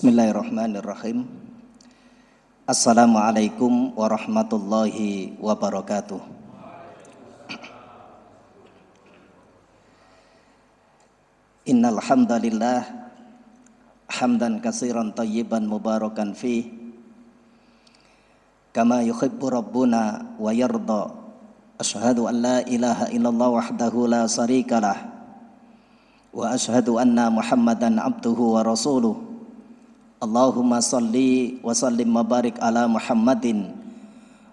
Bismillahirrahmanirrahim. Assalamualaikum warahmatullahi wabarakatuh. Innal hamdalillah hamdan katsiran tayyiban mubarakan fi kama yuhibbu rabbuna wa yarda. Asyhadu an la ilaha illallah wahdahu la syarikalah wa asyhadu anna Muhammadan abduhu wa rasuluh. Allahumma salli wa sallim mabarik ala Muhammadin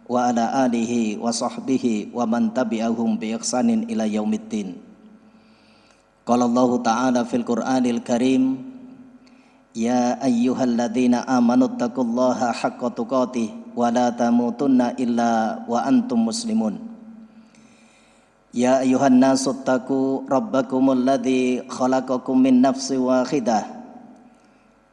wa ala alihi wa sahbihi wa man tabi'ahum bi ihsanin ila yaumiddin. Qala Allah Ta'ala fil Qur'anil Karim Ya ayyuhalladzina amanu taqullaha haqqa tuqatih wa la tamutunna illa wa antum muslimun. Ya ayyuhan nasu taqu rabbakumul ladzi khalaqakum min nafsin wahidah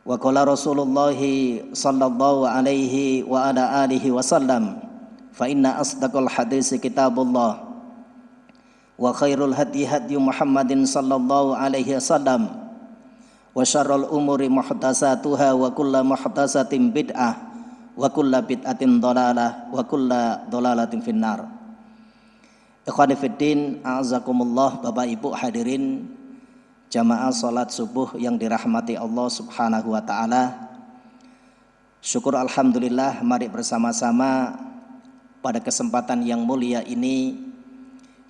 وقال رسول الله صلى الله عليه وعلى آله وسلم فإن أصدق الحديث كتاب الله وخير الهدي هدي محمد صلى الله عليه وسلم وشر الأمور محدثاتها وكل محدثة بدعة وكل بدعة ضلالة وكل ضلالة في النار الدين أعزكم الله بابا إبو حاضرين jamaah salat subuh yang dirahmati Allah Subhanahu wa taala. Syukur alhamdulillah mari bersama-sama pada kesempatan yang mulia ini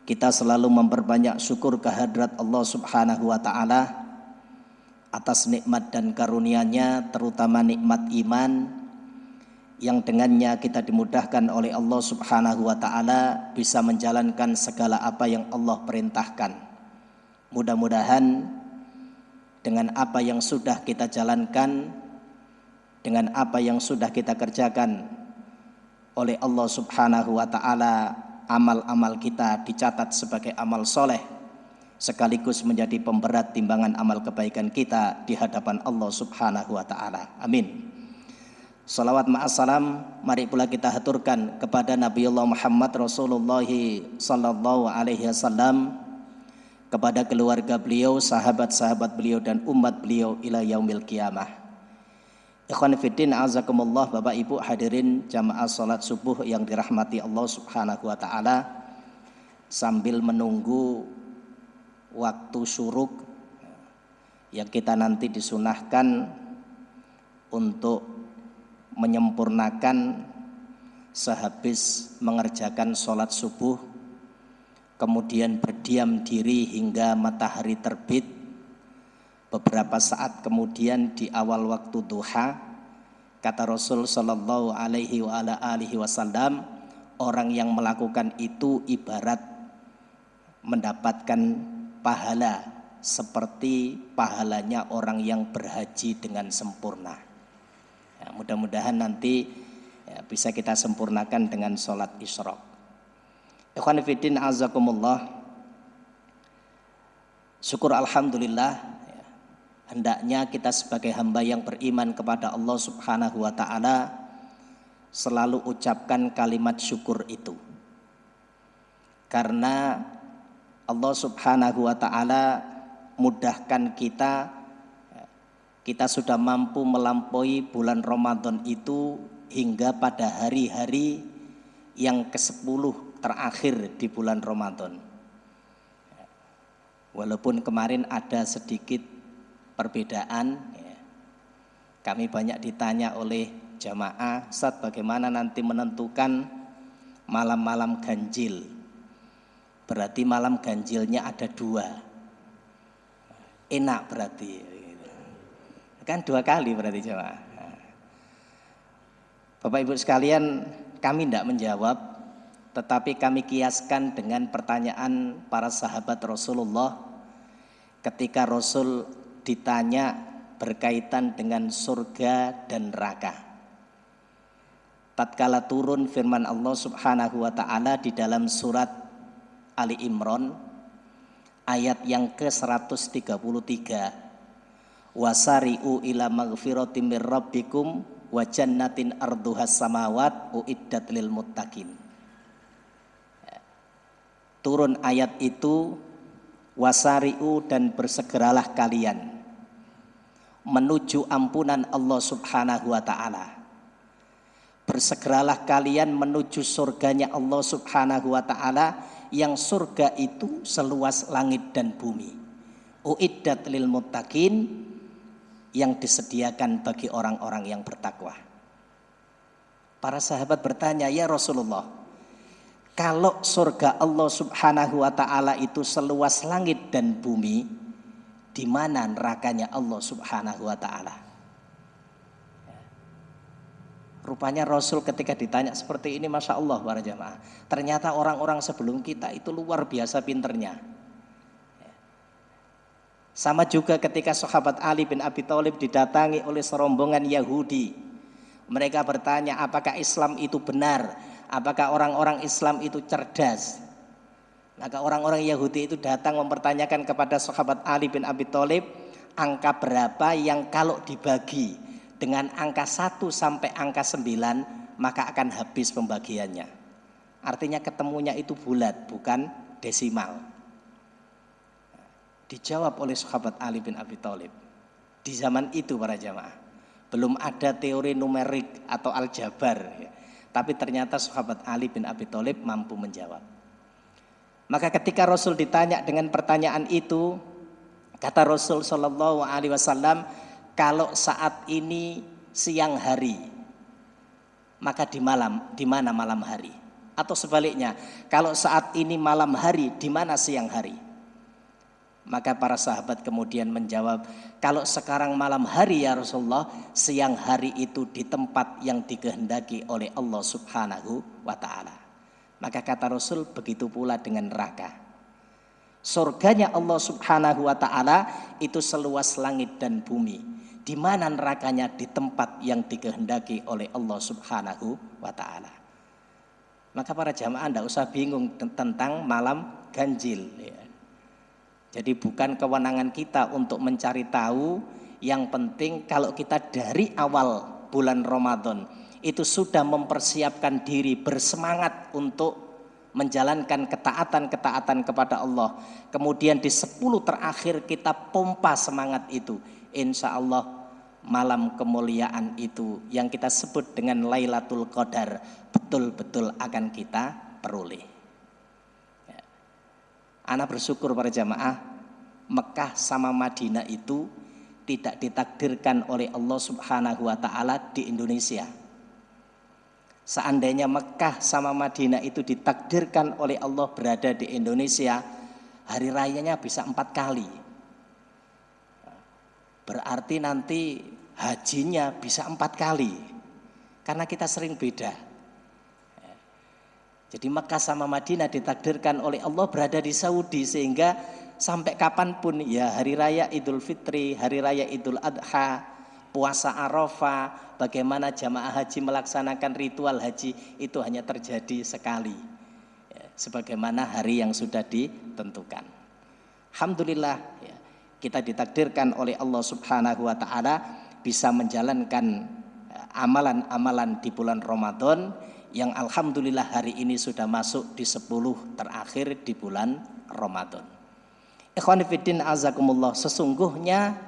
kita selalu memperbanyak syukur kehadrat Allah Subhanahu wa taala atas nikmat dan karunia-Nya terutama nikmat iman yang dengannya kita dimudahkan oleh Allah Subhanahu wa taala bisa menjalankan segala apa yang Allah perintahkan. Mudah-mudahan dengan apa yang sudah kita jalankan, dengan apa yang sudah kita kerjakan oleh Allah Subhanahu wa taala, amal-amal kita dicatat sebagai amal soleh sekaligus menjadi pemberat timbangan amal kebaikan kita di hadapan Allah Subhanahu wa taala. Amin. Salawat ma'assalam mari pula kita haturkan kepada Allah Muhammad Rasulullah sallallahu alaihi wasallam kepada keluarga beliau, sahabat-sahabat beliau dan umat beliau ila yaumil kiamah. Ikhwan fiddin azakumullah Bapak Ibu hadirin jamaah salat subuh yang dirahmati Allah Subhanahu wa taala sambil menunggu waktu syuruk yang kita nanti disunahkan untuk menyempurnakan sehabis mengerjakan sholat subuh kemudian berdiam diri hingga matahari terbit. Beberapa saat kemudian di awal waktu duha, kata Rasul Shallallahu Alaihi wa ala Wasallam, orang yang melakukan itu ibarat mendapatkan pahala seperti pahalanya orang yang berhaji dengan sempurna. Ya, mudah-mudahan nanti ya, bisa kita sempurnakan dengan sholat isyrok. Ikhwan Fiddin Azakumullah Syukur Alhamdulillah ya. Hendaknya kita sebagai hamba yang beriman kepada Allah subhanahu wa ta'ala Selalu ucapkan kalimat syukur itu Karena Allah subhanahu wa ta'ala mudahkan kita ya. Kita sudah mampu melampaui bulan Ramadan itu Hingga pada hari-hari yang ke-10 terakhir di bulan Ramadan. Walaupun kemarin ada sedikit perbedaan, ya. kami banyak ditanya oleh jamaah, saat bagaimana nanti menentukan malam-malam ganjil. Berarti malam ganjilnya ada dua. Enak berarti. Gitu. Kan dua kali berarti jamaah. Nah. Bapak Ibu sekalian, kami tidak menjawab tetapi kami kiaskan dengan pertanyaan para sahabat Rasulullah ketika Rasul ditanya berkaitan dengan surga dan neraka. Tatkala turun firman Allah Subhanahu wa taala di dalam surat Ali Imran ayat yang ke-133 wasari'u ila maghfiratin mir rabbikum wa jannatin arduhas samawat uiddat lil muttaqin turun ayat itu wasari'u dan bersegeralah kalian menuju ampunan Allah Subhanahu wa taala. Bersegeralah kalian menuju surganya Allah Subhanahu wa taala yang surga itu seluas langit dan bumi. Uiddat lil muttaqin yang disediakan bagi orang-orang yang bertakwa. Para sahabat bertanya, "Ya Rasulullah, kalau surga Allah Subhanahu wa taala itu seluas langit dan bumi, di mana nerakanya Allah Subhanahu wa taala? Rupanya Rasul ketika ditanya seperti ini Masya Allah para jamaah Ternyata orang-orang sebelum kita itu luar biasa pinternya Sama juga ketika sahabat Ali bin Abi Thalib didatangi oleh serombongan Yahudi Mereka bertanya apakah Islam itu benar apakah orang-orang Islam itu cerdas? Maka orang-orang Yahudi itu datang mempertanyakan kepada sahabat Ali bin Abi Thalib angka berapa yang kalau dibagi dengan angka 1 sampai angka 9 maka akan habis pembagiannya. Artinya ketemunya itu bulat bukan desimal. Dijawab oleh sahabat Ali bin Abi Thalib. Di zaman itu para jamaah belum ada teori numerik atau aljabar ya tapi ternyata sahabat Ali bin Abi Thalib mampu menjawab. Maka ketika Rasul ditanya dengan pertanyaan itu, kata Rasul Shallallahu Alaihi Wasallam, kalau saat ini siang hari, maka di malam, di mana malam hari? Atau sebaliknya, kalau saat ini malam hari, di mana siang hari? Maka para sahabat kemudian menjawab, "Kalau sekarang malam hari ya Rasulullah, siang hari itu di tempat yang dikehendaki oleh Allah Subhanahu wa taala." Maka kata Rasul, begitu pula dengan neraka. Surganya Allah Subhanahu wa taala itu seluas langit dan bumi. Di mana nerakanya di tempat yang dikehendaki oleh Allah Subhanahu wa taala. Maka para jamaah tidak usah bingung tentang malam ganjil. Ya jadi bukan kewenangan kita untuk mencari tahu, yang penting kalau kita dari awal bulan Ramadan itu sudah mempersiapkan diri bersemangat untuk menjalankan ketaatan-ketaatan kepada Allah. Kemudian di sepuluh terakhir kita pompa semangat itu. Insya Allah malam kemuliaan itu yang kita sebut dengan Lailatul Qadar betul-betul akan kita peroleh. Anak bersyukur para jamaah Mekah sama Madinah itu tidak ditakdirkan oleh Allah Subhanahu wa taala di Indonesia. Seandainya Mekah sama Madinah itu ditakdirkan oleh Allah berada di Indonesia, hari rayanya bisa empat kali. Berarti nanti hajinya bisa empat kali. Karena kita sering beda. Jadi Mekah sama Madinah ditakdirkan oleh Allah berada di Saudi sehingga sampai kapanpun ya hari raya Idul Fitri, hari raya Idul Adha, puasa Arafah, bagaimana jamaah haji melaksanakan ritual haji itu hanya terjadi sekali. Ya, sebagaimana hari yang sudah ditentukan. Alhamdulillah ya, kita ditakdirkan oleh Allah Subhanahu wa taala bisa menjalankan ya, amalan-amalan di bulan Ramadan yang alhamdulillah hari ini sudah masuk di 10 terakhir di bulan Ramadan. fillah azakumullah, sesungguhnya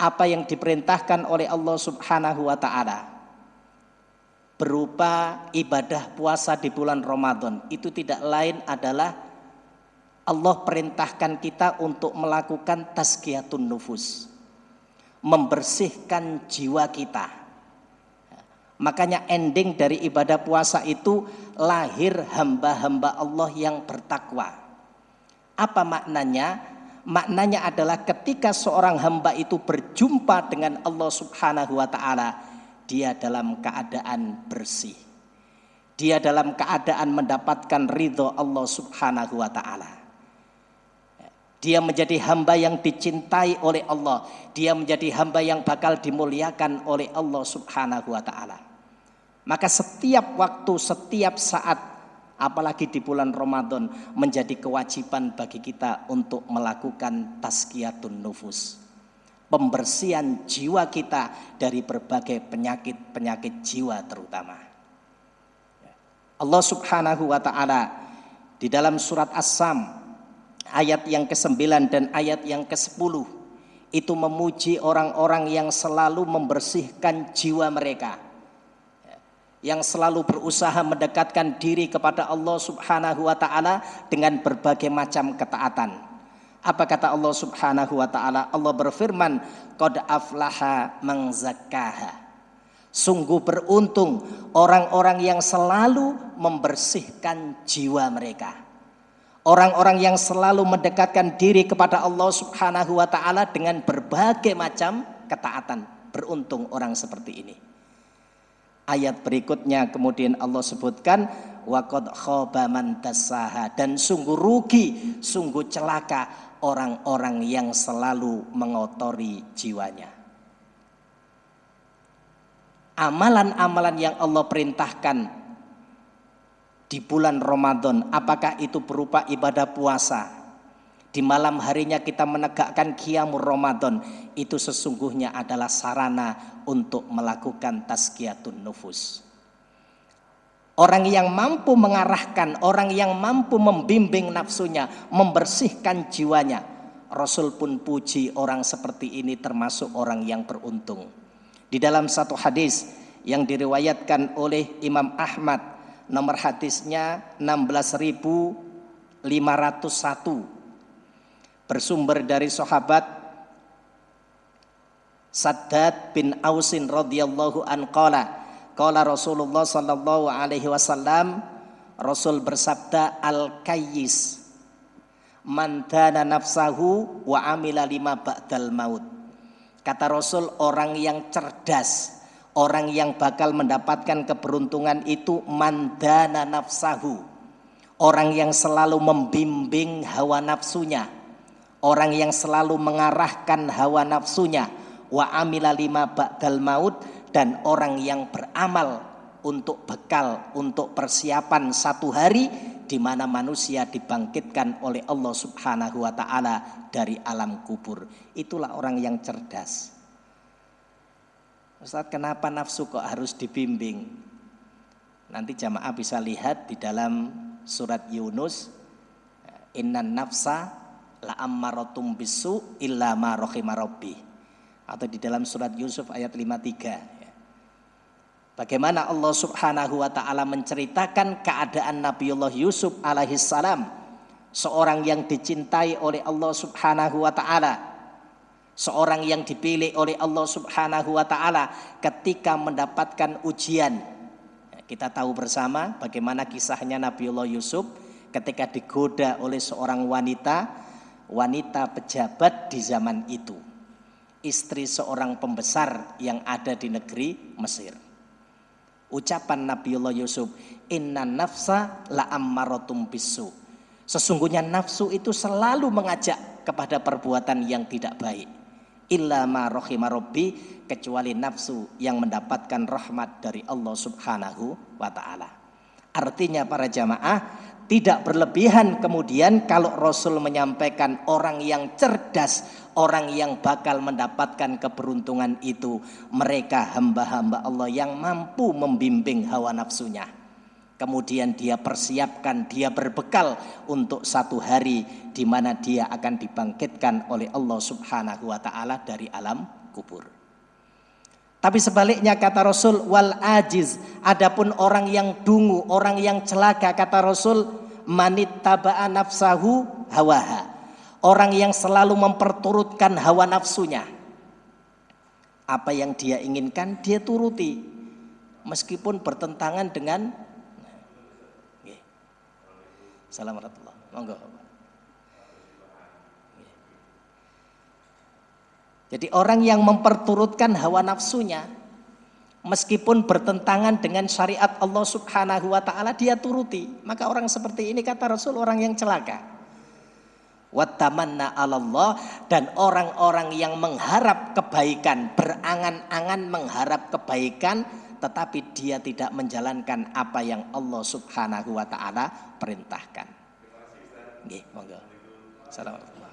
apa yang diperintahkan oleh Allah Subhanahu wa taala berupa ibadah puasa di bulan Ramadan itu tidak lain adalah Allah perintahkan kita untuk melakukan tazkiyatun nufus membersihkan jiwa kita Makanya ending dari ibadah puasa itu lahir hamba-hamba Allah yang bertakwa. Apa maknanya? Maknanya adalah ketika seorang hamba itu berjumpa dengan Allah Subhanahu wa taala, dia dalam keadaan bersih. Dia dalam keadaan mendapatkan ridho Allah Subhanahu wa taala. Dia menjadi hamba yang dicintai oleh Allah. Dia menjadi hamba yang bakal dimuliakan oleh Allah Subhanahu wa taala. Maka setiap waktu, setiap saat, apalagi di bulan Ramadan menjadi kewajiban bagi kita untuk melakukan tazkiyatun nufus. Pembersihan jiwa kita dari berbagai penyakit-penyakit jiwa terutama. Allah subhanahu wa ta'ala di dalam surat As-Sam ayat yang ke-9 dan ayat yang ke-10 itu memuji orang-orang yang selalu membersihkan jiwa mereka yang selalu berusaha mendekatkan diri kepada Allah Subhanahu wa taala dengan berbagai macam ketaatan. Apa kata Allah Subhanahu wa taala? Allah berfirman, "Qad aflaha man Sungguh beruntung orang-orang yang selalu membersihkan jiwa mereka. Orang-orang yang selalu mendekatkan diri kepada Allah Subhanahu wa taala dengan berbagai macam ketaatan. Beruntung orang seperti ini. Ayat berikutnya kemudian Allah sebutkan wakot khobaman tasaha dan sungguh rugi, sungguh celaka orang-orang yang selalu mengotori jiwanya. Amalan-amalan yang Allah perintahkan di bulan Ramadan, apakah itu berupa ibadah puasa, di malam harinya kita menegakkan kiamur Ramadan itu sesungguhnya adalah sarana untuk melakukan tazkiyatun nufus. Orang yang mampu mengarahkan, orang yang mampu membimbing nafsunya, membersihkan jiwanya. Rasul pun puji orang seperti ini termasuk orang yang beruntung. Di dalam satu hadis yang diriwayatkan oleh Imam Ahmad, nomor hadisnya 16501 bersumber dari sahabat Saddad bin Ausin radhiyallahu an qala qala Rasulullah sallallahu alaihi wasallam Rasul bersabda al kayyis man dana nafsahu wa amila lima ba'dal maut kata Rasul orang yang cerdas orang yang bakal mendapatkan keberuntungan itu mandana nafsahu orang yang selalu membimbing hawa nafsunya orang yang selalu mengarahkan hawa nafsunya wa amila lima ba'dal maut dan orang yang beramal untuk bekal untuk persiapan satu hari di mana manusia dibangkitkan oleh Allah Subhanahu wa taala dari alam kubur. Itulah orang yang cerdas. Ustaz, kenapa nafsu kok harus dibimbing? Nanti jamaah bisa lihat di dalam surat Yunus, Innan nafsa la ammarotum bisu illa ma atau di dalam surat Yusuf ayat 53 bagaimana Allah Subhanahu wa taala menceritakan keadaan Nabiullah Yusuf alaihissalam seorang yang dicintai oleh Allah Subhanahu wa taala seorang yang dipilih oleh Allah Subhanahu wa taala ketika mendapatkan ujian kita tahu bersama bagaimana kisahnya Nabiullah Yusuf ketika digoda oleh seorang wanita wanita pejabat di zaman itu, istri seorang pembesar yang ada di negeri Mesir. Ucapan Nabiullah Yusuf, "Inna nafsa la ammaratum bisu." Sesungguhnya nafsu itu selalu mengajak kepada perbuatan yang tidak baik. Illa ma rabbi kecuali nafsu yang mendapatkan rahmat dari Allah Subhanahu wa taala. Artinya para jamaah, tidak berlebihan kemudian kalau Rasul menyampaikan orang yang cerdas, orang yang bakal mendapatkan keberuntungan itu mereka hamba-hamba Allah yang mampu membimbing hawa nafsunya. Kemudian dia persiapkan, dia berbekal untuk satu hari di mana dia akan dibangkitkan oleh Allah Subhanahu wa taala dari alam kubur. Tapi sebaliknya kata Rasul wal ajiz, adapun orang yang dungu, orang yang celaka kata Rasul manit taba'a nafsahu hawaha. Orang yang selalu memperturutkan hawa nafsunya. Apa yang dia inginkan dia turuti. Meskipun bertentangan dengan Assalamualaikum warahmatullahi wabarakatuh. Jadi orang yang memperturutkan hawa nafsunya meskipun bertentangan dengan syariat Allah Subhanahu wa taala dia turuti. Maka orang seperti ini kata Rasul orang yang celaka. Wattamanna Allah dan orang-orang yang mengharap kebaikan, berangan-angan mengharap kebaikan tetapi dia tidak menjalankan apa yang Allah Subhanahu wa taala perintahkan. Nggih, monggo. Assalamualaikum.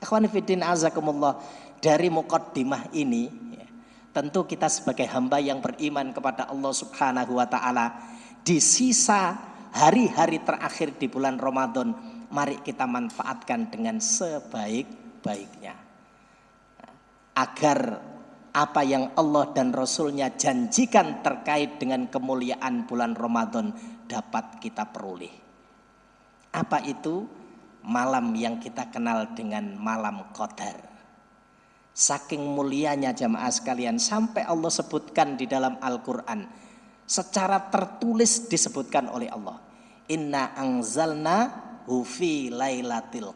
Akhwanifidin azakumullah dari mukaddimah ini ya, tentu kita sebagai hamba yang beriman kepada Allah Subhanahu wa taala di sisa hari-hari terakhir di bulan Ramadan mari kita manfaatkan dengan sebaik-baiknya agar apa yang Allah dan Rasulnya janjikan terkait dengan kemuliaan bulan Ramadan dapat kita peroleh. Apa itu? malam yang kita kenal dengan malam qadar. Saking mulianya jamaah sekalian sampai Allah sebutkan di dalam Al-Qur'an secara tertulis disebutkan oleh Allah. Inna anzalna hufi fi lailatul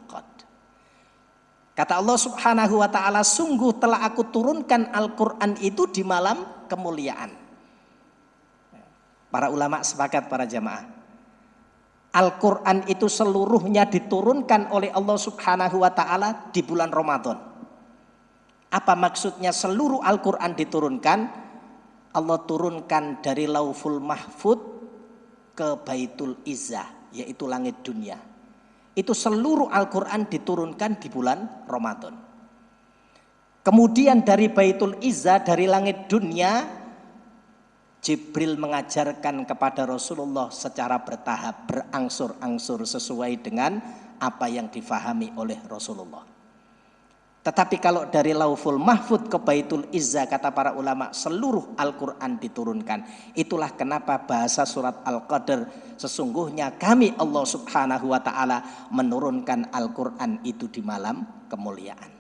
Kata Allah Subhanahu wa taala, sungguh telah aku turunkan Al-Qur'an itu di malam kemuliaan. Para ulama sepakat para jamaah Al-Quran itu seluruhnya diturunkan oleh Allah subhanahu wa ta'ala di bulan Ramadan. Apa maksudnya seluruh Al-Quran diturunkan? Allah turunkan dari lauful mahfud ke baitul izzah, yaitu langit dunia. Itu seluruh Al-Quran diturunkan di bulan Ramadan. Kemudian dari baitul izzah, dari langit dunia, Jibril mengajarkan kepada Rasulullah secara bertahap, berangsur-angsur sesuai dengan apa yang difahami oleh Rasulullah. Tetapi kalau dari Lauful Mahfud ke Baitul Izza kata para ulama seluruh Al-Qur'an diturunkan. Itulah kenapa bahasa surat Al-Qadr sesungguhnya kami Allah Subhanahu wa taala menurunkan Al-Qur'an itu di malam kemuliaan.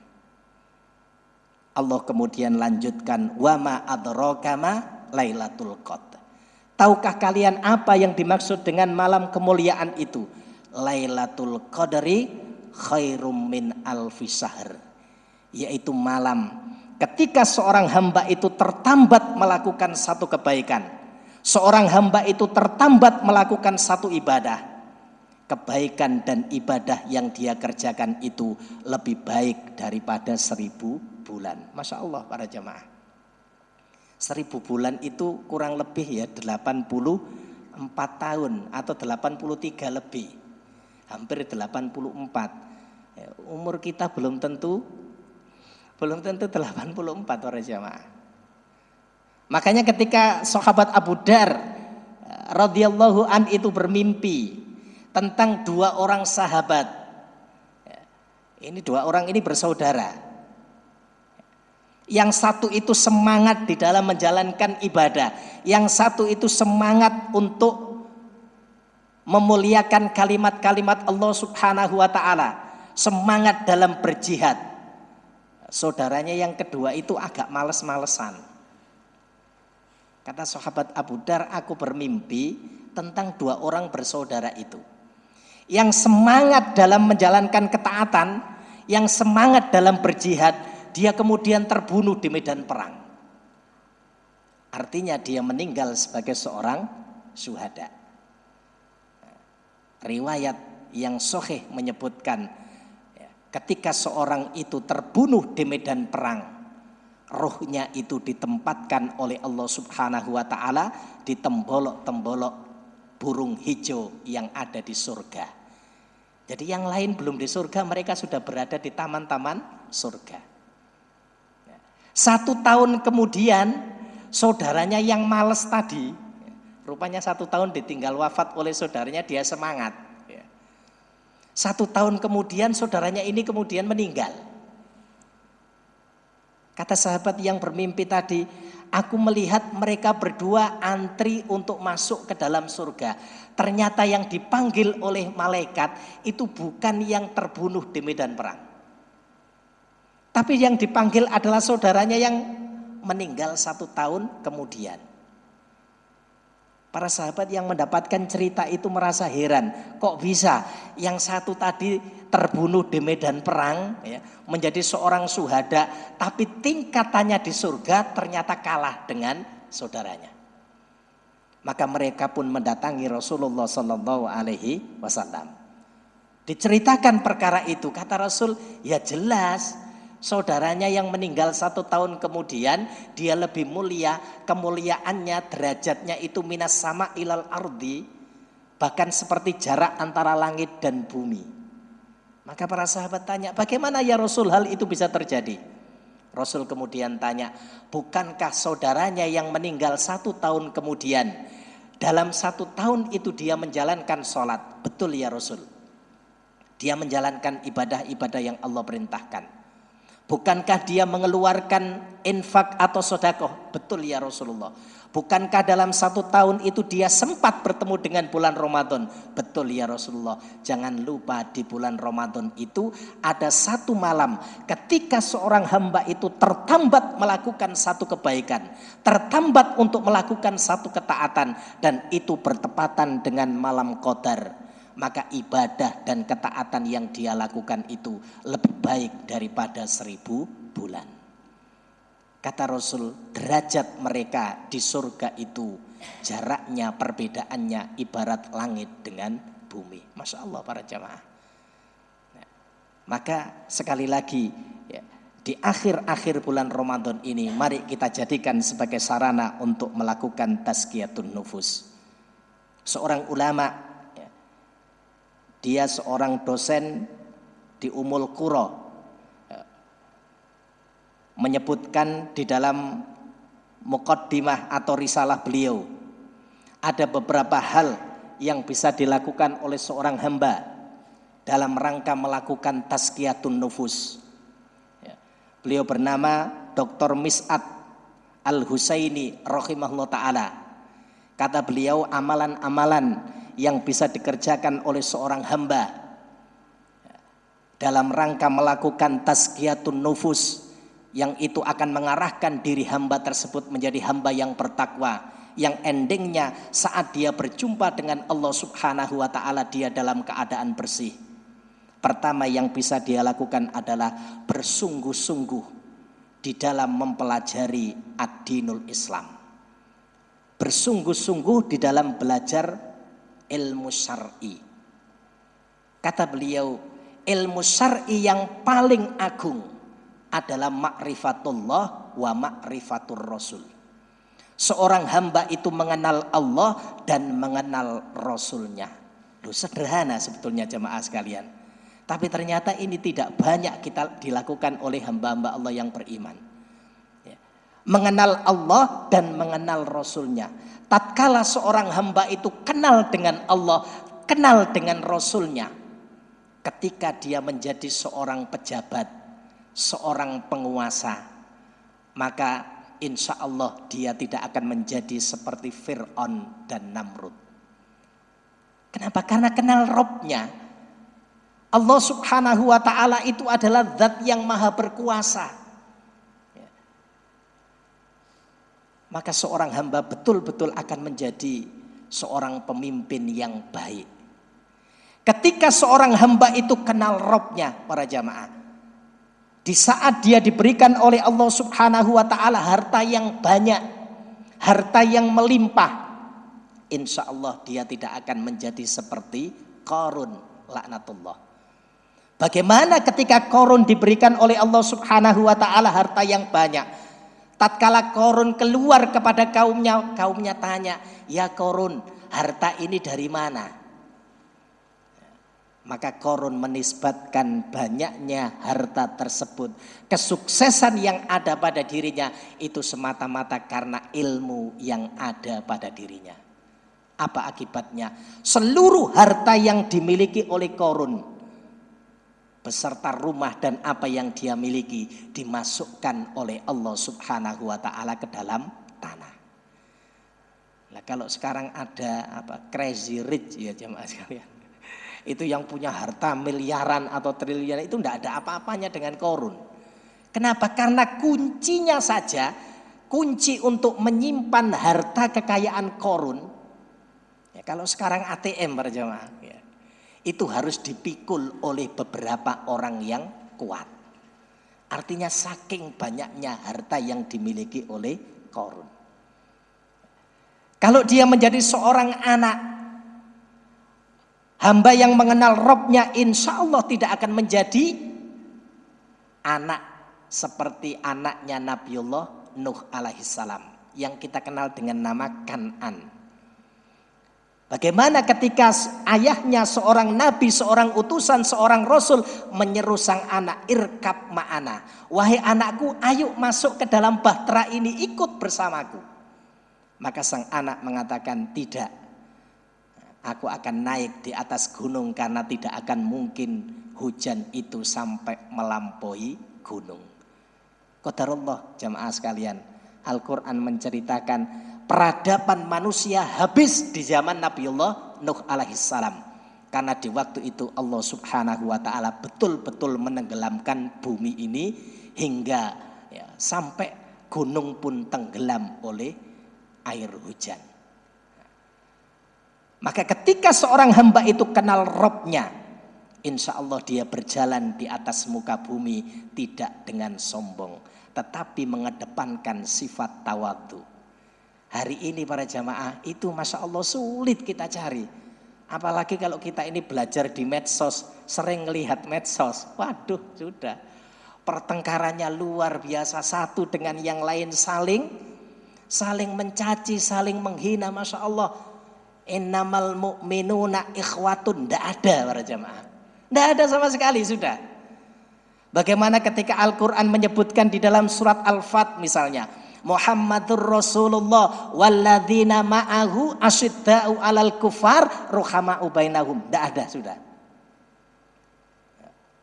Allah kemudian lanjutkan wama adrokama Lailatul Qadar. Tahukah kalian apa yang dimaksud dengan malam kemuliaan itu? Lailatul Qadri khairum min alfisahr. Yaitu malam ketika seorang hamba itu tertambat melakukan satu kebaikan. Seorang hamba itu tertambat melakukan satu ibadah kebaikan dan ibadah yang dia kerjakan itu lebih baik daripada seribu bulan. Masya Allah para jemaah seribu bulan itu kurang lebih ya 84 tahun atau 83 lebih hampir 84 ya, umur kita belum tentu belum tentu 84 orang jamaah makanya ketika sahabat Abu Dar eh, radhiyallahu an itu bermimpi tentang dua orang sahabat ya, ini dua orang ini bersaudara yang satu itu semangat di dalam menjalankan ibadah. Yang satu itu semangat untuk memuliakan kalimat-kalimat Allah Subhanahu wa taala. Semangat dalam berjihad. Saudaranya yang kedua itu agak males-malesan. Kata sahabat Abu Dar, aku bermimpi tentang dua orang bersaudara itu. Yang semangat dalam menjalankan ketaatan, yang semangat dalam berjihad, dia kemudian terbunuh di medan perang. Artinya dia meninggal sebagai seorang suhada. Riwayat yang soheh menyebutkan ya, ketika seorang itu terbunuh di medan perang, ruhnya itu ditempatkan oleh Allah Subhanahu wa taala di tembolok-tembolok burung hijau yang ada di surga. Jadi yang lain belum di surga, mereka sudah berada di taman-taman surga. Satu tahun kemudian saudaranya yang males tadi, rupanya satu tahun ditinggal wafat oleh saudaranya dia semangat. Ya. Satu tahun kemudian saudaranya ini kemudian meninggal. Kata sahabat yang bermimpi tadi, aku melihat mereka berdua antri untuk masuk ke dalam surga. Ternyata yang dipanggil oleh malaikat itu bukan yang terbunuh di medan perang. Tapi yang dipanggil adalah saudaranya yang meninggal satu tahun kemudian. Para sahabat yang mendapatkan cerita itu merasa heran, kok bisa yang satu tadi terbunuh di medan perang, ya, menjadi seorang suhada, tapi tingkatannya di surga ternyata kalah dengan saudaranya. Maka mereka pun mendatangi Rasulullah Shallallahu Alaihi Wasallam. Diceritakan perkara itu, kata Rasul, ya jelas saudaranya yang meninggal satu tahun kemudian dia lebih mulia kemuliaannya derajatnya itu minas sama ilal ardi bahkan seperti jarak antara langit dan bumi maka para sahabat tanya bagaimana ya Rasul hal itu bisa terjadi Rasul kemudian tanya bukankah saudaranya yang meninggal satu tahun kemudian dalam satu tahun itu dia menjalankan sholat betul ya Rasul dia menjalankan ibadah-ibadah yang Allah perintahkan Bukankah dia mengeluarkan infak atau sodakoh? Betul ya Rasulullah. Bukankah dalam satu tahun itu dia sempat bertemu dengan bulan Ramadan? Betul ya Rasulullah. Jangan lupa di bulan Ramadan itu ada satu malam ketika seorang hamba itu tertambat melakukan satu kebaikan. Tertambat untuk melakukan satu ketaatan. Dan itu bertepatan dengan malam kodar maka ibadah dan ketaatan yang dia lakukan itu lebih baik daripada seribu bulan. Kata Rasul, derajat mereka di surga itu jaraknya perbedaannya ibarat langit dengan bumi. Masya Allah para jamaah. Nah, maka sekali lagi ya, di akhir-akhir bulan Ramadan ini mari kita jadikan sebagai sarana untuk melakukan tazkiyatun nufus. Seorang ulama dia seorang dosen di Umul Kuro menyebutkan di dalam mukaddimah atau risalah beliau ada beberapa hal yang bisa dilakukan oleh seorang hamba dalam rangka melakukan taskiyatun nufus. Ya. Beliau bernama Dr. Mis'at Al-Husaini rahimahullah taala. Kata beliau amalan-amalan yang bisa dikerjakan oleh seorang hamba dalam rangka melakukan tazkiyatun nufus yang itu akan mengarahkan diri hamba tersebut menjadi hamba yang bertakwa yang endingnya saat dia berjumpa dengan Allah Subhanahu wa taala dia dalam keadaan bersih. Pertama yang bisa dia lakukan adalah bersungguh-sungguh di dalam mempelajari ad-dinul Islam. Bersungguh-sungguh di dalam belajar ilmu syar'i. Kata beliau, ilmu syar'i yang paling agung adalah makrifatullah wa makrifatur rasul. Seorang hamba itu mengenal Allah dan mengenal Rasulnya. Loh, sederhana sebetulnya jemaah sekalian. Tapi ternyata ini tidak banyak kita dilakukan oleh hamba-hamba Allah yang beriman. Ya. Mengenal Allah dan mengenal Rasulnya tatkala seorang hamba itu kenal dengan Allah, kenal dengan Rasulnya. Ketika dia menjadi seorang pejabat, seorang penguasa, maka insya Allah dia tidak akan menjadi seperti Fir'aun dan Namrud. Kenapa? Karena kenal Robnya. Allah subhanahu wa ta'ala itu adalah zat yang maha berkuasa. maka seorang hamba betul-betul akan menjadi seorang pemimpin yang baik. Ketika seorang hamba itu kenal robnya para jamaah. Di saat dia diberikan oleh Allah subhanahu wa ta'ala harta yang banyak. Harta yang melimpah. Insya Allah dia tidak akan menjadi seperti korun laknatullah. Bagaimana ketika korun diberikan oleh Allah subhanahu wa ta'ala harta yang banyak Tatkala Korun keluar kepada kaumnya, kaumnya tanya, "Ya Korun, harta ini dari mana?" Maka Korun menisbatkan banyaknya harta tersebut. Kesuksesan yang ada pada dirinya itu semata-mata karena ilmu yang ada pada dirinya. Apa akibatnya? Seluruh harta yang dimiliki oleh Korun beserta rumah dan apa yang dia miliki dimasukkan oleh Allah Subhanahu wa taala ke dalam tanah. Nah, kalau sekarang ada apa crazy rich ya jemaah sekalian. Itu yang punya harta miliaran atau triliunan itu tidak ada apa-apanya dengan korun. Kenapa? Karena kuncinya saja kunci untuk menyimpan harta kekayaan korun. Ya, kalau sekarang ATM berjemaah itu harus dipikul oleh beberapa orang yang kuat. Artinya saking banyaknya harta yang dimiliki oleh Korun. Kalau dia menjadi seorang anak hamba yang mengenal Robnya, insya Allah tidak akan menjadi anak seperti anaknya Nabiullah Nuh alaihissalam yang kita kenal dengan nama Kanan. Bagaimana ketika ayahnya seorang nabi, seorang utusan, seorang rasul menyeru sang anak irkap ma'ana. Wahai anakku, ayo masuk ke dalam bahtera ini, ikut bersamaku. Maka sang anak mengatakan, tidak. Aku akan naik di atas gunung karena tidak akan mungkin hujan itu sampai melampaui gunung. Qadarullah jamaah sekalian. Al-Quran menceritakan peradaban manusia habis di zaman Nabi Allah Nuh alaihissalam. Karena di waktu itu Allah subhanahu wa ta'ala betul-betul menenggelamkan bumi ini hingga ya, sampai gunung pun tenggelam oleh air hujan. Maka ketika seorang hamba itu kenal robnya, insya Allah dia berjalan di atas muka bumi tidak dengan sombong. Tetapi mengedepankan sifat tawadu hari ini para jamaah itu Masya Allah sulit kita cari. Apalagi kalau kita ini belajar di medsos, sering lihat medsos. Waduh sudah. Pertengkarannya luar biasa satu dengan yang lain saling saling mencaci, saling menghina Masya Allah. Enamal mu'minuna ikhwatun. Tidak ada para jamaah. Tidak ada sama sekali sudah. Bagaimana ketika Al-Quran menyebutkan di dalam surat Al-Fat misalnya. Muhammadur Rasulullah walladzina ma'ahu asyidda'u alal kufar ruhama'u bainahum. Tidak ada sudah.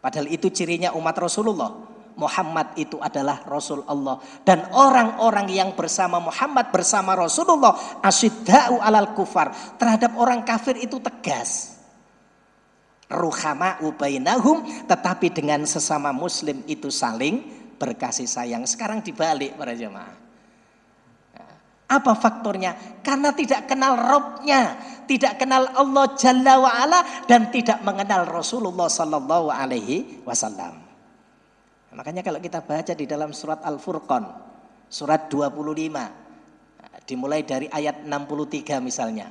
Padahal itu cirinya umat Rasulullah. Muhammad itu adalah Rasul Allah dan orang-orang yang bersama Muhammad bersama Rasulullah asyidda'u alal kufar terhadap orang kafir itu tegas ruhama ubainahum tetapi dengan sesama muslim itu saling berkasih sayang sekarang dibalik para jemaah apa faktornya? Karena tidak kenal Robnya, tidak kenal Allah Jalla wa'ala dan tidak mengenal Rasulullah Sallallahu Alaihi Wasallam. Nah, makanya kalau kita baca di dalam surat Al-Furqan, surat 25, dimulai dari ayat 63 misalnya.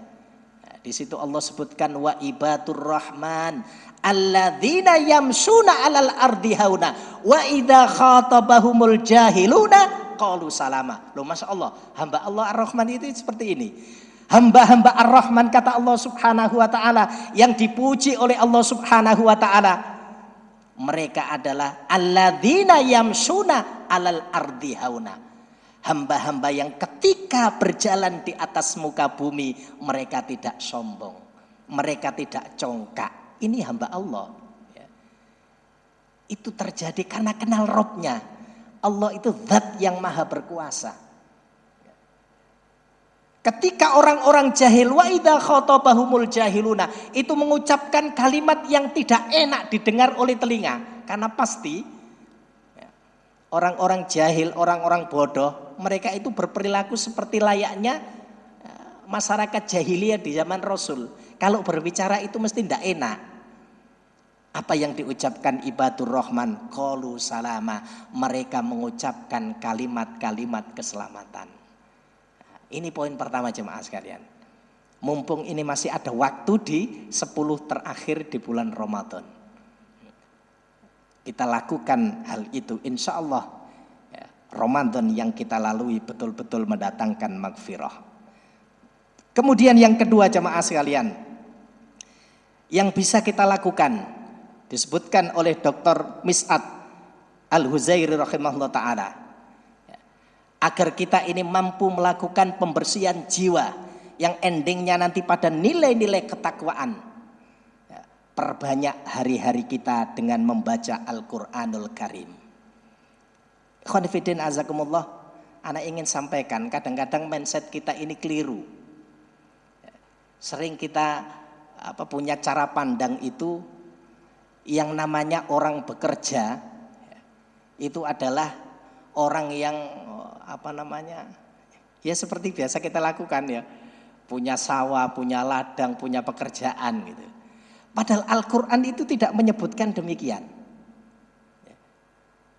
Nah, di situ Allah sebutkan wa ibatur rahman alladzina yamsuna alal ardi hauna wa idza khatabahumul jahiluna qalu salama. Loh Masya Allah, hamba Allah Ar-Rahman itu seperti ini. Hamba-hamba Ar-Rahman kata Allah subhanahu wa ta'ala. Yang dipuji oleh Allah subhanahu wa ta'ala. Mereka adalah alladzina yamsuna alal ardi hauna. Hamba-hamba yang ketika berjalan di atas muka bumi mereka tidak sombong. Mereka tidak congkak. Ini hamba Allah. Ya. Itu terjadi karena kenal robnya. Allah itu zat yang maha berkuasa. Ketika orang-orang jahil wa idza jahiluna itu mengucapkan kalimat yang tidak enak didengar oleh telinga karena pasti ya, orang-orang jahil, orang-orang bodoh, mereka itu berperilaku seperti layaknya ya, masyarakat jahiliyah di zaman Rasul. Kalau berbicara itu mesti tidak enak. Apa yang diucapkan ibadur rahman? Qalu salama. Mereka mengucapkan kalimat-kalimat keselamatan. Ini poin pertama jemaah sekalian. Mumpung ini masih ada waktu di 10 terakhir di bulan Ramadan. Kita lakukan hal itu insya Allah. Ya, Ramadan yang kita lalui betul-betul mendatangkan magfirah. Kemudian yang kedua jemaah sekalian, yang bisa kita lakukan disebutkan oleh Dr. Mis'ad Al-Huzairi rahimahullah taala ya. agar kita ini mampu melakukan pembersihan jiwa yang endingnya nanti pada nilai-nilai ketakwaan. Ya. Perbanyak hari-hari kita dengan membaca Al-Quranul Karim. Khonifidin azakumullah, anak ingin sampaikan kadang-kadang mindset kita ini keliru. Ya. Sering kita apa punya cara pandang itu yang namanya orang bekerja itu adalah orang yang eh, apa namanya ya seperti biasa kita lakukan ya punya sawah, punya ladang, punya pekerjaan gitu. Padahal Al-Qur'an itu tidak menyebutkan demikian.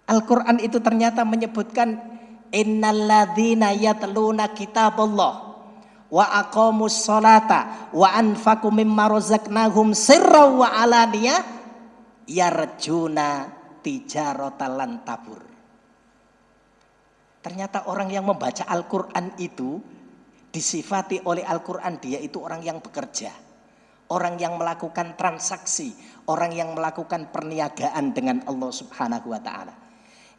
Al-Qur'an itu ternyata menyebutkan teluna yatluna Allah wa aqamus salata wa anfakumim mimma razaqnahum sirra wa yarjuna tijarotalan tabur. Ternyata orang yang membaca Al-Quran itu disifati oleh Al-Quran dia itu orang yang bekerja. Orang yang melakukan transaksi. Orang yang melakukan perniagaan dengan Allah subhanahu wa ta'ala.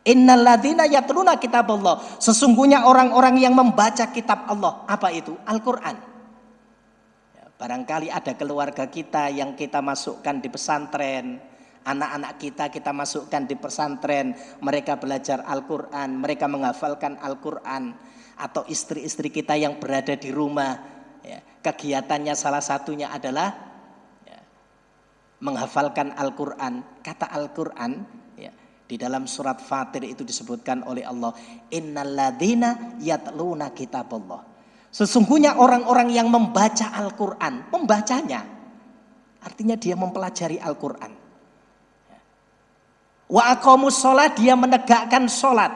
Innaladina yatluna kitab Allah. Sesungguhnya orang-orang yang membaca kitab Allah. Apa itu? Al-Quran. Ya, barangkali ada keluarga kita yang kita masukkan di pesantren, anak-anak kita kita masukkan di pesantren, mereka belajar Al-Qur'an, mereka menghafalkan Al-Qur'an atau istri-istri kita yang berada di rumah ya, kegiatannya salah satunya adalah ya, menghafalkan Al-Qur'an. Kata Al-Qur'an ya, di dalam surat Fatir itu disebutkan oleh Allah, Innaladina yatluna kitab Allah. Sesungguhnya orang-orang yang membaca Al-Qur'an, membacanya Artinya dia mempelajari Al-Quran. Wa aqamus sholat dia menegakkan sholat.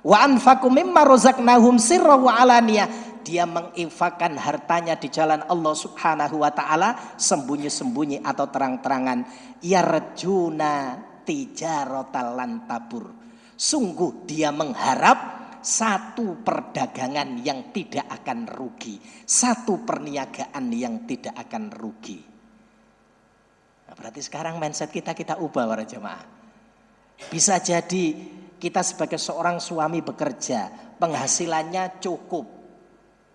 Wa anfaqu mimma razaqnahum sirra wa alania. Dia menginfakkan hartanya di jalan Allah subhanahu wa ta'ala. Sembunyi-sembunyi atau terang-terangan. Yarjuna tijarotal lantabur. Sungguh dia mengharap satu perdagangan yang tidak akan rugi, satu perniagaan yang tidak akan rugi. Nah, berarti sekarang mindset kita kita ubah para jemaah. Bisa jadi kita sebagai seorang suami bekerja, penghasilannya cukup.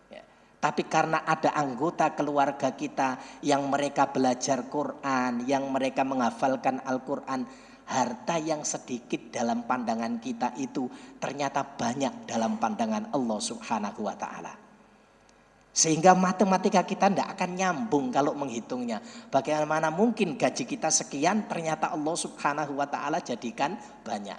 Ya. Tapi karena ada anggota keluarga kita yang mereka belajar Quran, yang mereka menghafalkan Al-Quran, harta yang sedikit dalam pandangan kita itu ternyata banyak dalam pandangan Allah Subhanahu wa Ta'ala. Sehingga matematika kita tidak akan nyambung kalau menghitungnya. Bagaimana mungkin gaji kita sekian ternyata Allah subhanahu wa ta'ala jadikan banyak.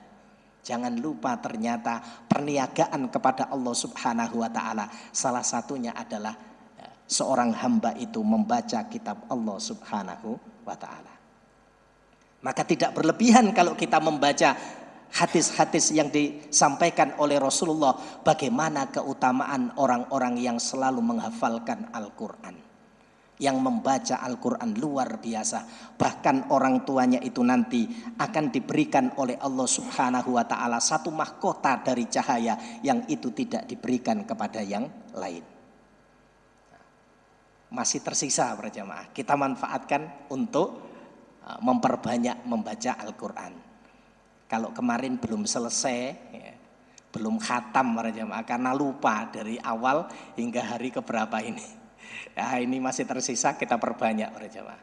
Jangan lupa ternyata perniagaan kepada Allah subhanahu wa ta'ala. Salah satunya adalah ya, seorang hamba itu membaca kitab Allah subhanahu wa ta'ala. Maka tidak berlebihan kalau kita membaca hadis-hadis yang disampaikan oleh Rasulullah bagaimana keutamaan orang-orang yang selalu menghafalkan Al-Qur'an yang membaca Al-Quran luar biasa. Bahkan orang tuanya itu nanti akan diberikan oleh Allah subhanahu wa ta'ala satu mahkota dari cahaya yang itu tidak diberikan kepada yang lain. Masih tersisa berjamaah. Kita manfaatkan untuk uh, memperbanyak membaca Al-Quran. Kalau kemarin belum selesai, ya, belum khatam para jamaah karena lupa dari awal hingga hari keberapa ini. Ya, ini masih tersisa kita perbanyak para jamaah.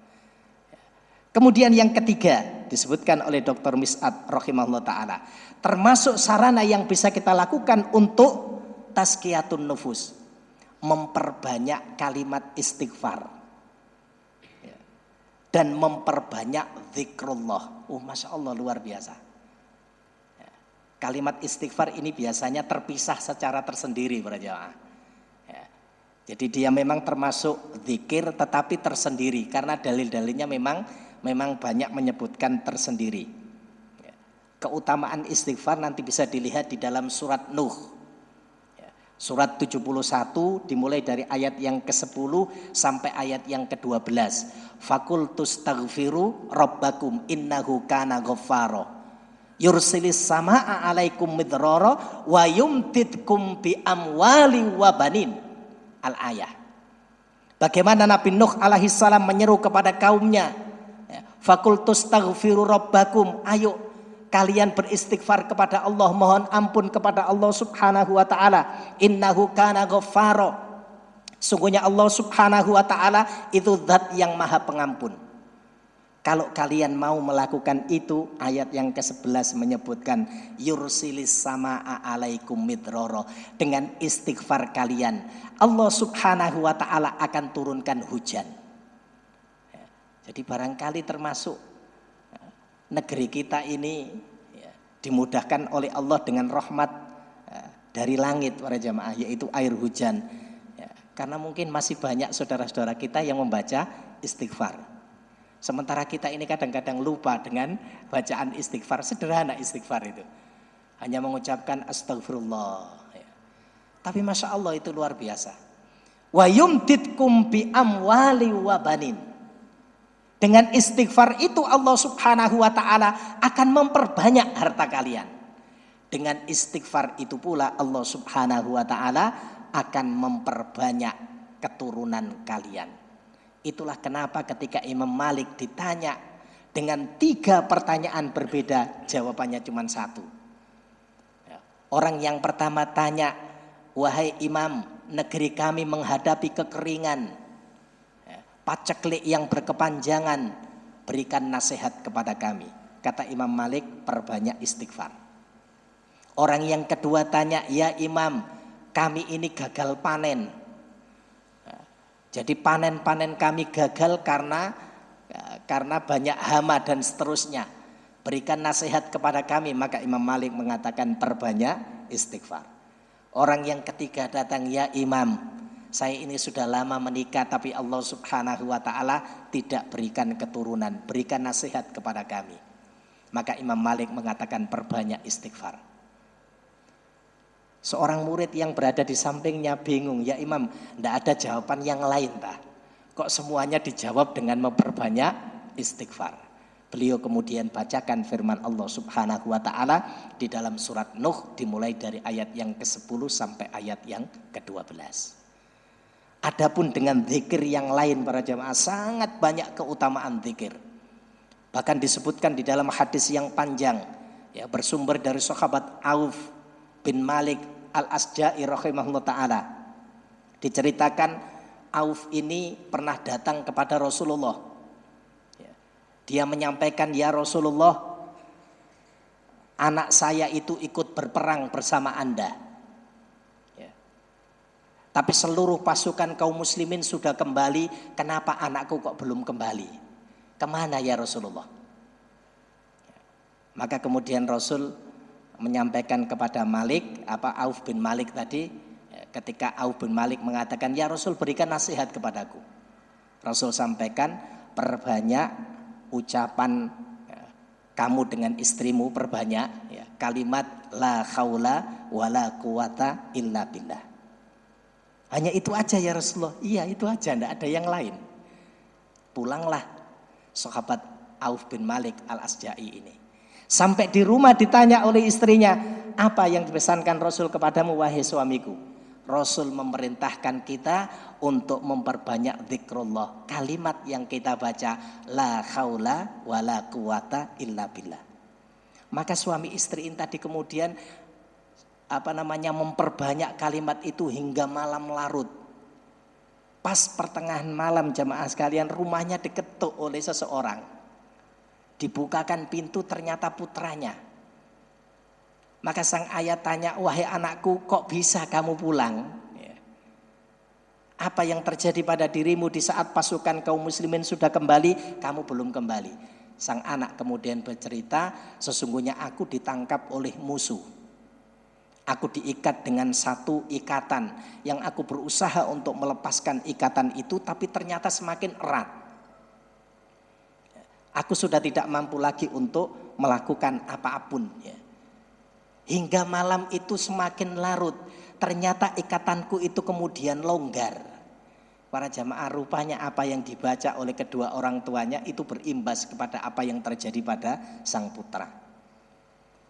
Kemudian yang ketiga disebutkan oleh Dr. Mis'ad rahimahullah taala, termasuk sarana yang bisa kita lakukan untuk tazkiyatun nufus, memperbanyak kalimat istighfar ya, dan memperbanyak zikrullah. Oh, masya Allah luar biasa kalimat istighfar ini biasanya terpisah secara tersendiri para jamaah. Ya. Jadi dia memang termasuk zikir tetapi tersendiri karena dalil-dalilnya memang memang banyak menyebutkan tersendiri. Ya. Keutamaan istighfar nanti bisa dilihat di dalam surat Nuh. Ya. Surat 71 dimulai dari ayat yang ke-10 sampai ayat yang ke-12. Fakultus taghfiru rabbakum innahu kana ghaffaroh yursilis sama'a alaikum midroro wa yumtidkum bi amwali wa banin. Al ayah. Bagaimana Nabi Nuh alaihi salam menyeru kepada kaumnya. Ya, Fakultus taghfiru rabbakum. Ayo kalian beristighfar kepada Allah. Mohon ampun kepada Allah subhanahu wa ta'ala. Innahu kana ghaffaro. Sungguhnya Allah subhanahu wa ta'ala itu zat yang maha pengampun. Kalau kalian mau melakukan itu, ayat yang ke-11 menyebutkan yursilis sama alaikum mitroro Dengan istighfar kalian, Allah Subhanahu wa taala akan turunkan hujan. Ya, jadi barangkali termasuk ya, negeri kita ini ya, dimudahkan oleh Allah dengan rahmat dari langit para jamaah yaitu air hujan. Karena mungkin masih banyak saudara-saudara kita yang membaca istighfar. Sementara kita ini kadang-kadang lupa dengan bacaan istighfar, sederhana istighfar itu. Hanya mengucapkan astagfirullah. Ya. Tapi Masya Allah itu luar biasa. Wa yumtidkum bi amwali wa banin. Dengan istighfar itu Allah subhanahu wa ta'ala akan memperbanyak harta kalian. Dengan istighfar itu pula Allah subhanahu wa ta'ala akan memperbanyak keturunan kalian. Itulah kenapa ketika Imam Malik ditanya dengan tiga pertanyaan berbeda, jawabannya cuma satu. Ya, orang yang pertama tanya, wahai Imam, negeri kami menghadapi kekeringan, ya, paceklik yang berkepanjangan, berikan nasihat kepada kami. Kata Imam Malik, perbanyak istighfar. Orang yang kedua tanya, ya Imam, kami ini gagal panen, jadi panen-panen kami gagal karena karena banyak hama dan seterusnya. Berikan nasihat kepada kami, maka Imam Malik mengatakan perbanyak istighfar. Orang yang ketiga datang, ya imam, saya ini sudah lama menikah tapi Allah subhanahu wa ta'ala tidak berikan keturunan. Berikan nasihat kepada kami. Maka Imam Malik mengatakan perbanyak istighfar. Seorang murid yang berada di sampingnya bingung, ya imam, tidak ada jawaban yang lain tah? Kok semuanya dijawab dengan memperbanyak istighfar. Beliau kemudian bacakan firman Allah subhanahu wa ta'ala di dalam surat Nuh dimulai dari ayat yang ke-10 sampai ayat yang ke-12. Adapun dengan zikir yang lain para jamaah sangat banyak keutamaan zikir. Bahkan disebutkan di dalam hadis yang panjang ya bersumber dari sahabat Auf bin Malik Al-Asja'i rahimahullah taala. Diceritakan Auf ini pernah datang kepada Rasulullah. Ya. Dia menyampaikan, "Ya Rasulullah, anak saya itu ikut berperang bersama Anda." Ya. Tapi seluruh pasukan kaum muslimin sudah kembali, kenapa anakku kok belum kembali? Kemana ya Rasulullah? Ya. Maka kemudian Rasul menyampaikan kepada Malik apa Auf bin Malik tadi eh, ketika Auf bin Malik mengatakan ya Rasul berikan nasihat kepadaku Rasul sampaikan perbanyak ucapan eh, kamu dengan istrimu perbanyak ya, kalimat la kaula wala kuwata illa billah hanya itu aja ya Rasulullah iya itu aja ndak ada yang lain pulanglah sahabat Auf bin Malik al-Asja'i ini Sampai di rumah ditanya oleh istrinya, apa yang dipesankan Rasul kepadamu wahai suamiku? Rasul memerintahkan kita untuk memperbanyak zikrullah. Kalimat yang kita baca, la khawla wa la quwata illa billah. Maka suami istri ini tadi kemudian apa namanya memperbanyak kalimat itu hingga malam larut. Pas pertengahan malam jemaah sekalian rumahnya diketuk oleh seseorang. Dibukakan pintu ternyata putranya. Maka sang ayah tanya, wahai anakku kok bisa kamu pulang? Ya. Apa yang terjadi pada dirimu di saat pasukan kaum muslimin sudah kembali, kamu belum kembali. Sang anak kemudian bercerita, sesungguhnya aku ditangkap oleh musuh. Aku diikat dengan satu ikatan yang aku berusaha untuk melepaskan ikatan itu, tapi ternyata semakin erat. Aku sudah tidak mampu lagi untuk melakukan apapun. Ya. Hingga malam itu semakin larut. Ternyata ikatanku itu kemudian longgar. Para jamaah rupanya apa yang dibaca oleh kedua orang tuanya itu berimbas kepada apa yang terjadi pada sang putra.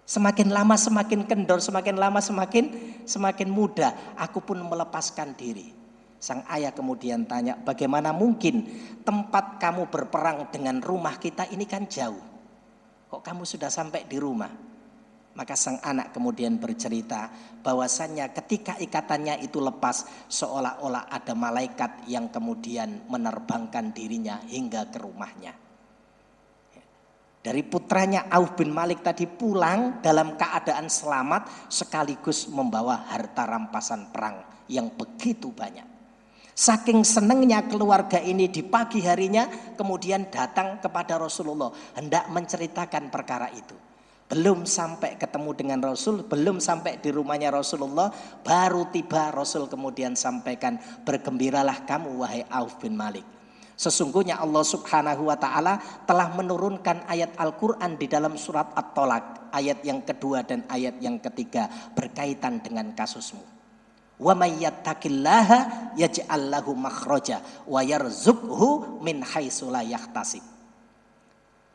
Semakin lama semakin kendor, semakin lama semakin semakin mudah Aku pun melepaskan diri. Sang ayah kemudian tanya, bagaimana mungkin tempat kamu berperang dengan rumah kita ini kan jauh. Kok kamu sudah sampai di rumah? Maka sang anak kemudian bercerita bahwasannya ketika ikatannya itu lepas seolah-olah ada malaikat yang kemudian menerbangkan dirinya hingga ke rumahnya. Dari putranya Auf bin Malik tadi pulang dalam keadaan selamat sekaligus membawa harta rampasan perang yang begitu banyak. Saking senengnya keluarga ini di pagi harinya kemudian datang kepada Rasulullah hendak menceritakan perkara itu. Belum sampai ketemu dengan Rasul, belum sampai di rumahnya Rasulullah, baru tiba Rasul kemudian sampaikan, bergembiralah kamu wahai Auf bin Malik. Sesungguhnya Allah Subhanahu wa taala telah menurunkan ayat Al-Qur'an di dalam surat At-Tolak, ayat yang kedua dan ayat yang ketiga berkaitan dengan kasusmu. Wa may yattaqillaha yaj'al lahu makhraja wa yarzuqhu min haitsu la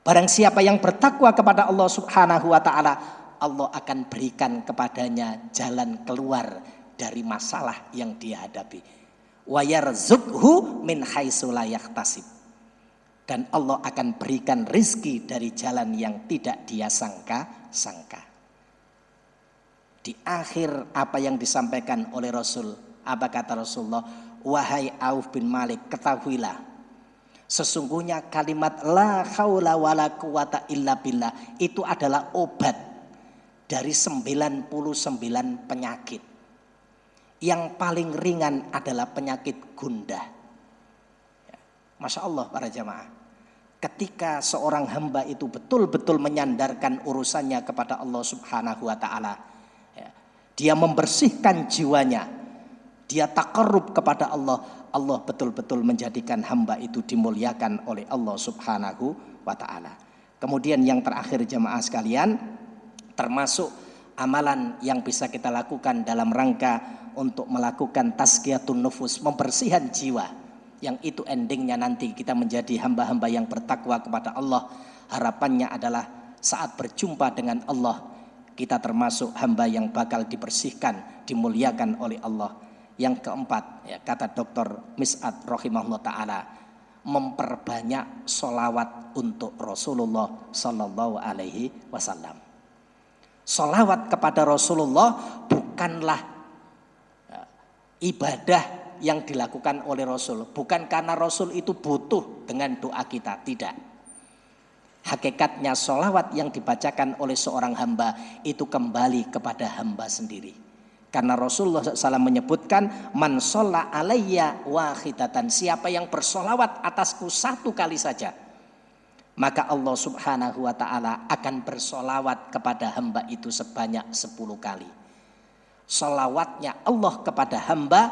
Barang siapa yang bertakwa kepada Allah Subhanahu wa taala, Allah akan berikan kepadanya jalan keluar dari masalah yang dihadapi. Wa yarzuqhu min haitsu la yahtasib dan Allah akan berikan rizki dari jalan yang tidak dia sangka-sangka di akhir apa yang disampaikan oleh Rasul. Apa kata Rasulullah? Wahai Auf bin Malik, ketahuilah. Sesungguhnya kalimat la haula wala quwata illa billah itu adalah obat dari 99 penyakit. Yang paling ringan adalah penyakit gundah. Masya Allah para jamaah. Ketika seorang hamba itu betul-betul menyandarkan urusannya kepada Allah subhanahu wa ta'ala dia membersihkan jiwanya. Dia tak takarrub kepada Allah. Allah betul-betul menjadikan hamba itu dimuliakan oleh Allah Subhanahu wa taala. Kemudian yang terakhir jemaah sekalian termasuk amalan yang bisa kita lakukan dalam rangka untuk melakukan tazkiyatun nufus, membersihan jiwa. Yang itu endingnya nanti kita menjadi hamba-hamba yang bertakwa kepada Allah. Harapannya adalah saat berjumpa dengan Allah kita termasuk hamba yang bakal dibersihkan, dimuliakan oleh Allah. Yang keempat, ya, kata Dr. Mis'ad rahimahullah taala, memperbanyak solawat untuk Rasulullah Sallallahu Alaihi Wasallam. Solawat kepada Rasulullah bukanlah ya, ibadah yang dilakukan oleh Rasul, bukan karena Rasul itu butuh dengan doa kita, tidak. Hakikatnya solawat yang dibacakan oleh seorang hamba itu kembali kepada hamba sendiri. Karena Rasulullah SAW menyebutkan man sholla alayya wahidatan. Siapa yang bersolawat atasku satu kali saja. Maka Allah subhanahu wa ta'ala akan bersolawat kepada hamba itu sebanyak sepuluh kali. Solawatnya Allah kepada hamba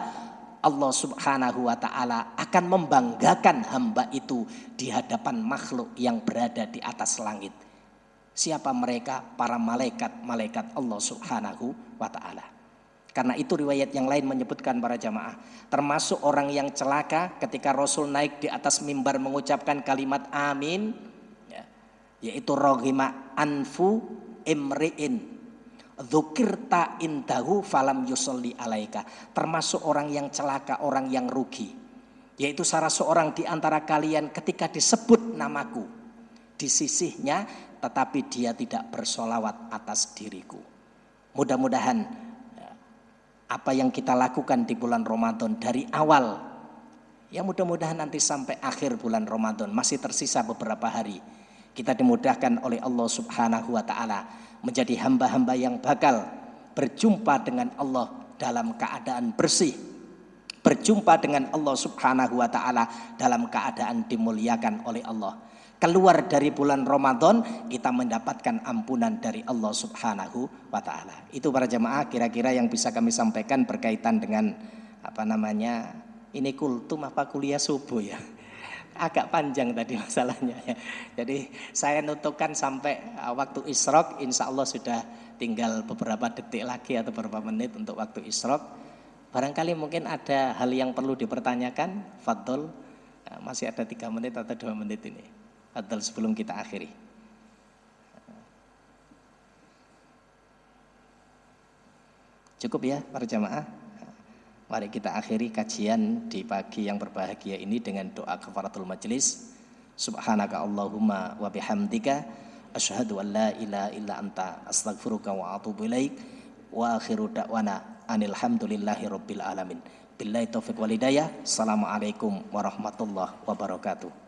Allah Subhanahu wa taala akan membanggakan hamba itu di hadapan makhluk yang berada di atas langit. Siapa mereka? Para malaikat-malaikat Allah Subhanahu wa taala. Karena itu riwayat yang lain menyebutkan para jamaah termasuk orang yang celaka ketika Rasul naik di atas mimbar mengucapkan kalimat amin ya, yaitu rohima anfu imriin Dzukirta indahu falam yusolli alaika. Termasuk orang yang celaka, orang yang rugi. Yaitu salah seorang di antara kalian ketika disebut namaku. Di sisihnya tetapi dia tidak bersolawat atas diriku. Mudah-mudahan ya, apa yang kita lakukan di bulan Ramadan dari awal. Ya mudah-mudahan nanti sampai akhir bulan Ramadan masih tersisa beberapa hari kita dimudahkan oleh Allah Subhanahu wa taala menjadi hamba-hamba yang bakal berjumpa dengan Allah dalam keadaan bersih. Berjumpa dengan Allah Subhanahu wa taala dalam keadaan dimuliakan oleh Allah. Keluar dari bulan Ramadan kita mendapatkan ampunan dari Allah Subhanahu wa taala. Itu para jemaah kira-kira yang bisa kami sampaikan berkaitan dengan apa namanya? Ini kultum apa kuliah subuh ya? agak panjang tadi masalahnya ya. Jadi saya nutupkan sampai uh, waktu isrok, insya Allah sudah tinggal beberapa detik lagi atau beberapa menit untuk waktu isrok. Barangkali mungkin ada hal yang perlu dipertanyakan, Fadol. Uh, masih ada tiga menit atau dua menit ini, Fadol sebelum kita akhiri. Uh, cukup ya para jamaah. Mari kita akhiri kajian di pagi yang berbahagia ini dengan doa kafaratul majelis. Subhanaka Allahumma wa bihamdika asyhadu an la ilaha illa anta astaghfiruka wa atubu ilaik wa akhiru da'wana anil hamdulillahi rabbil alamin. Billahi taufiq wal hidayah. Assalamualaikum warahmatullahi wabarakatuh.